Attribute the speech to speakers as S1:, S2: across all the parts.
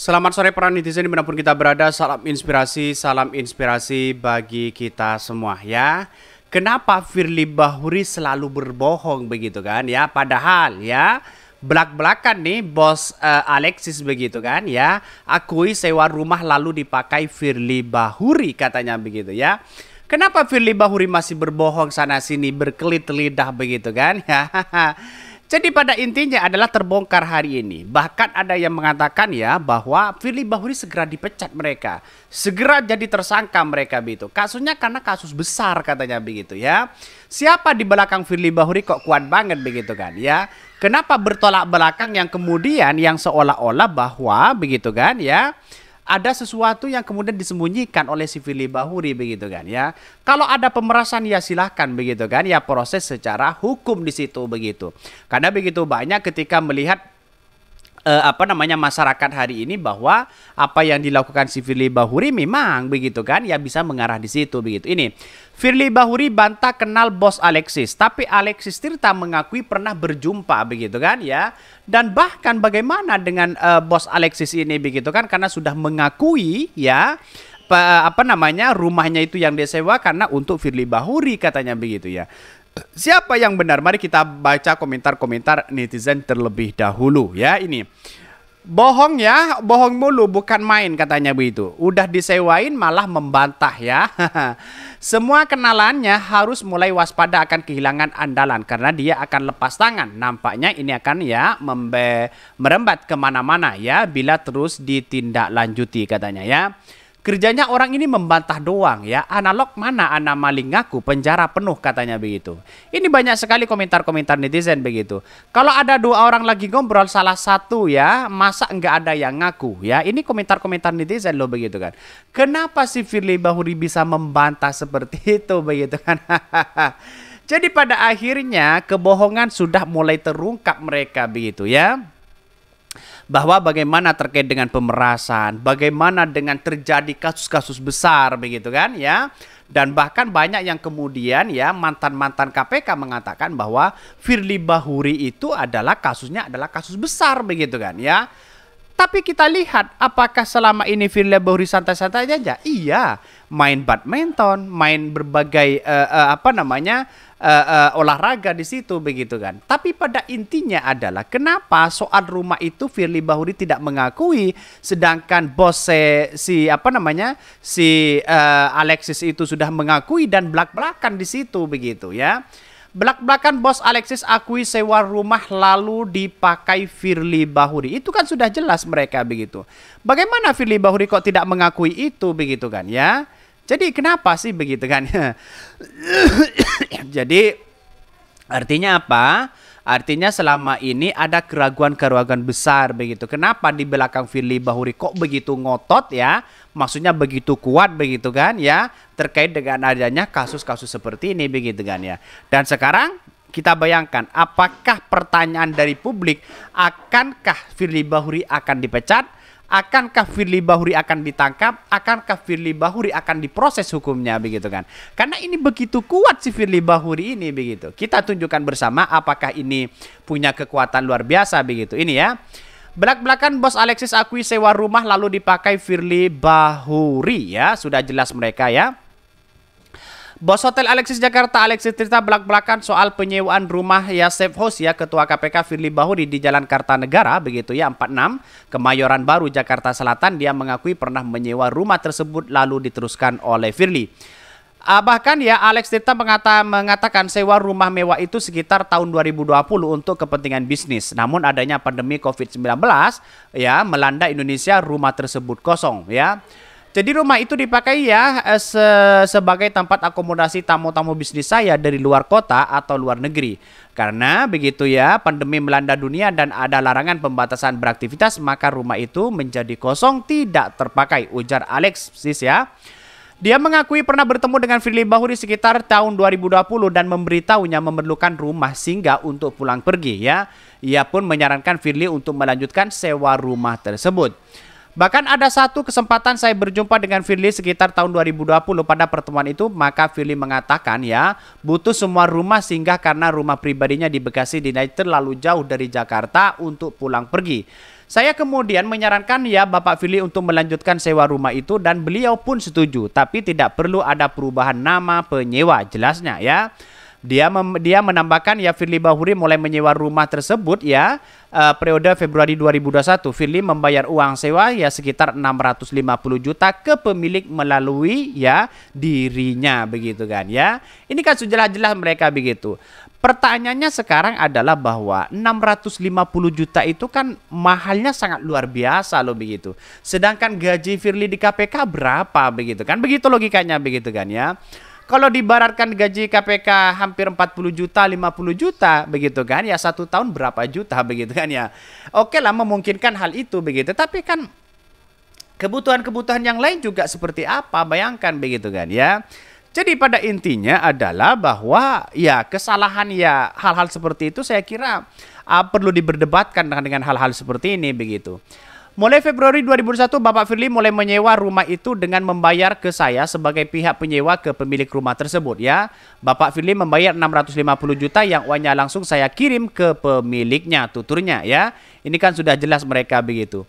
S1: Selamat sore para netizen dimanapun kita berada, salam inspirasi, salam inspirasi bagi kita semua ya. Kenapa Firly Bahuri selalu berbohong begitu kan ya, padahal ya belak-belakan nih bos uh, Alexis begitu kan ya, akui sewa rumah lalu dipakai Firly Bahuri katanya begitu ya. Kenapa Firly Bahuri masih berbohong sana sini berkelit lidah begitu kan ya. Jadi pada intinya adalah terbongkar hari ini. Bahkan ada yang mengatakan ya bahwa Firly Bahuri segera dipecat mereka. Segera jadi tersangka mereka begitu. Kasusnya karena kasus besar katanya begitu ya. Siapa di belakang Firly Bahuri kok kuat banget begitu kan ya. Kenapa bertolak belakang yang kemudian yang seolah-olah bahwa begitu kan ya ada sesuatu yang kemudian disembunyikan oleh si Fili Bahuri begitu kan ya. Kalau ada pemerasan ya silahkan begitu kan ya proses secara hukum di situ begitu. Karena begitu banyak ketika melihat uh, apa namanya masyarakat hari ini bahwa apa yang dilakukan si Firly Bahuri memang begitu kan ya bisa mengarah di situ begitu. Ini Firly Bahuri bantah kenal bos Alexis, tapi Alexis Tirta mengakui pernah berjumpa begitu kan ya. Dan bahkan bagaimana dengan uh, bos Alexis ini begitu kan karena sudah mengakui ya apa namanya rumahnya itu yang disewa karena untuk Firly Bahuri katanya begitu ya. Siapa yang benar? Mari kita baca komentar-komentar netizen terlebih dahulu ya ini. Bohong ya, bohong mulu bukan main katanya begitu. Udah disewain malah membantah ya. Semua kenalannya harus mulai waspada akan kehilangan andalan karena dia akan lepas tangan. Nampaknya ini akan ya merembat kemana-mana ya bila terus ditindaklanjuti katanya ya. Kerjanya orang ini membantah doang ya. Analog mana anak maling ngaku penjara penuh katanya begitu. Ini banyak sekali komentar-komentar netizen begitu. Kalau ada dua orang lagi ngobrol salah satu ya, masa nggak ada yang ngaku ya. Ini komentar-komentar netizen loh begitu kan. Kenapa si Firly Bahuri bisa membantah seperti itu begitu kan? Jadi pada akhirnya kebohongan sudah mulai terungkap mereka begitu ya bahwa bagaimana terkait dengan pemerasan, bagaimana dengan terjadi kasus-kasus besar begitu kan ya. Dan bahkan banyak yang kemudian ya mantan-mantan KPK mengatakan bahwa Firly Bahuri itu adalah kasusnya adalah kasus besar begitu kan ya. Tapi kita lihat apakah selama ini Firly Bahuri santai-santai aja? Iya, main badminton, main berbagai uh, uh, apa namanya uh, uh, olahraga di situ begitu kan. Tapi pada intinya adalah kenapa soal rumah itu Firly Bahuri tidak mengakui, sedangkan bos si apa namanya si uh, Alexis itu sudah mengakui dan belak-belakan di situ begitu ya. Belak-belakan bos Alexis akui sewa rumah lalu dipakai Firly Bahuri. Itu kan sudah jelas mereka begitu. Bagaimana Firly Bahuri kok tidak mengakui itu begitu kan ya? Jadi kenapa sih begitu kan? Jadi artinya apa? Artinya selama ini ada keraguan-keraguan besar begitu. Kenapa di belakang Firly Bahuri kok begitu ngotot ya? Maksudnya begitu kuat begitu kan ya terkait dengan adanya kasus-kasus seperti ini begitu kan ya. Dan sekarang kita bayangkan apakah pertanyaan dari publik akankah Firly Bahuri akan dipecat? akankah Firly Bahuri akan ditangkap? Akankah Firly Bahuri akan diproses hukumnya begitu kan? Karena ini begitu kuat si Firly Bahuri ini begitu. Kita tunjukkan bersama apakah ini punya kekuatan luar biasa begitu. Ini ya. Belak-belakan bos Alexis akui sewa rumah lalu dipakai Firly Bahuri ya. Sudah jelas mereka ya. Bos Hotel Alexis Jakarta, Alexis Tirta belak-belakan soal penyewaan rumah ya safe house ya Ketua KPK Firly Bahuri di Jalan Kartanegara begitu ya 46 Kemayoran Baru Jakarta Selatan dia mengakui pernah menyewa rumah tersebut lalu diteruskan oleh Firly. Ah, bahkan ya Alex Tirta mengata, mengatakan sewa rumah mewah itu sekitar tahun 2020 untuk kepentingan bisnis. Namun adanya pandemi COVID-19 ya melanda Indonesia rumah tersebut kosong ya. Jadi rumah itu dipakai ya eh, se sebagai tempat akomodasi tamu-tamu bisnis saya dari luar kota atau luar negeri. Karena begitu ya, pandemi melanda dunia dan ada larangan pembatasan beraktivitas, maka rumah itu menjadi kosong tidak terpakai, ujar Alex sis ya. Dia mengakui pernah bertemu dengan Firly Bahuri sekitar tahun 2020 dan memberitahunya memerlukan rumah singgah untuk pulang pergi ya. Ia pun menyarankan Firly untuk melanjutkan sewa rumah tersebut. Bahkan ada satu kesempatan saya berjumpa dengan Firly sekitar tahun 2020 pada pertemuan itu, maka Firly mengatakan ya, butuh semua rumah singgah karena rumah pribadinya di Bekasi dinai terlalu jauh dari Jakarta untuk pulang pergi. Saya kemudian menyarankan ya Bapak Fili untuk melanjutkan sewa rumah itu dan beliau pun setuju, tapi tidak perlu ada perubahan nama penyewa jelasnya ya. Dia dia menambahkan ya Firly Bahuri mulai menyewa rumah tersebut ya uh, periode Februari 2021. Firly membayar uang sewa ya sekitar 650 juta ke pemilik melalui ya dirinya begitu kan ya. Ini kan sudah jelas mereka begitu. Pertanyaannya sekarang adalah bahwa 650 juta itu kan mahalnya sangat luar biasa loh begitu. Sedangkan gaji Firly di KPK berapa begitu kan? Begitu logikanya begitu kan ya kalau dibaratkan gaji KPK hampir 40 juta, 50 juta begitu kan, ya satu tahun berapa juta begitu kan ya. Oke lah memungkinkan hal itu begitu, tapi kan kebutuhan-kebutuhan yang lain juga seperti apa, bayangkan begitu kan ya. Jadi pada intinya adalah bahwa ya kesalahan ya hal-hal seperti itu saya kira uh, perlu diberdebatkan dengan hal-hal seperti ini begitu. Mulai Februari 2001, Bapak Firly mulai menyewa rumah itu dengan membayar ke saya sebagai pihak penyewa ke pemilik rumah tersebut ya. Bapak Firly membayar 650 juta yang uangnya langsung saya kirim ke pemiliknya, tuturnya ya. Ini kan sudah jelas mereka begitu.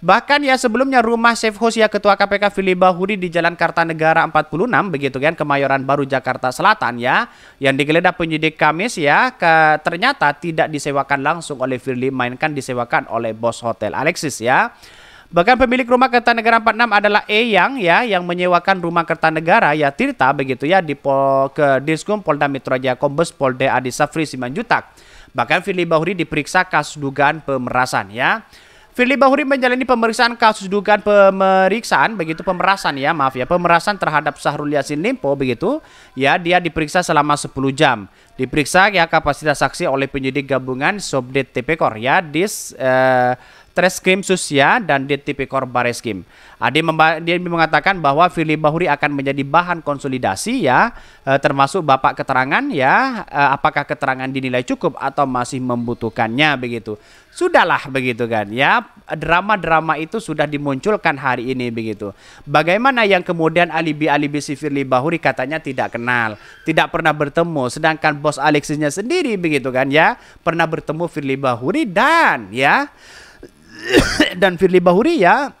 S1: Bahkan ya sebelumnya rumah safe house ya Ketua KPK Fili Bahuri di Jalan Kartanegara 46 begitu kan Kemayoran Baru Jakarta Selatan ya yang digeledah penyidik Kamis ya ke, ternyata tidak disewakan langsung oleh Firly mainkan disewakan oleh bos hotel Alexis ya. Bahkan pemilik rumah Kertanegara 46 adalah Eyang ya yang menyewakan rumah Kertanegara ya Tirta begitu ya di Pol ke Diskum Polda Metro Jaya Kombes Polda Adi Safri Simanjutak. Bahkan Firly Bahuri diperiksa kasus dugaan pemerasan ya. Firly Bahuri menjalani pemeriksaan kasus dugaan pemeriksaan begitu pemerasan ya maaf ya pemerasan terhadap Sahrul Yasin Limpo begitu ya dia diperiksa selama 10 jam diperiksa ya kapasitas saksi oleh penyidik gabungan Subdit Tipekor ya dis eh, Treskrim Susia dan Ditipikor Bareskrim. Adi dia mengatakan bahwa Firly Bahuri akan menjadi bahan konsolidasi ya eh, termasuk bapak keterangan ya eh, apakah keterangan dinilai cukup atau masih membutuhkannya begitu. Sudahlah begitu kan ya drama-drama itu sudah dimunculkan hari ini begitu. Bagaimana yang kemudian alibi-alibi si Firly Bahuri katanya tidak kenal, tidak pernah bertemu sedangkan bos Alexisnya sendiri begitu kan ya pernah bertemu Firly Bahuri dan ya dan Firly Bahuri ya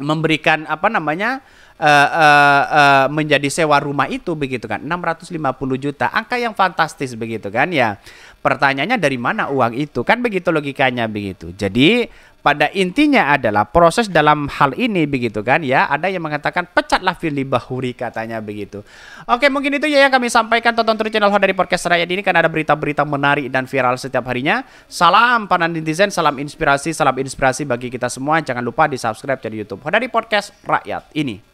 S1: memberikan apa namanya uh, uh, uh, menjadi sewa rumah itu begitu kan 650 juta angka yang fantastis begitu kan ya Pertanyaannya dari mana uang itu? Kan begitu logikanya begitu. Jadi pada intinya adalah proses dalam hal ini begitu kan ya. Ada yang mengatakan pecatlah Firly Bahuri katanya begitu. Oke mungkin itu ya yang kami sampaikan tonton terus channel dari Podcast Rakyat ini karena ada berita-berita menarik dan viral setiap harinya. Salam panan netizen, salam inspirasi, salam inspirasi bagi kita semua. Jangan lupa di subscribe channel Youtube dari Podcast Rakyat ini.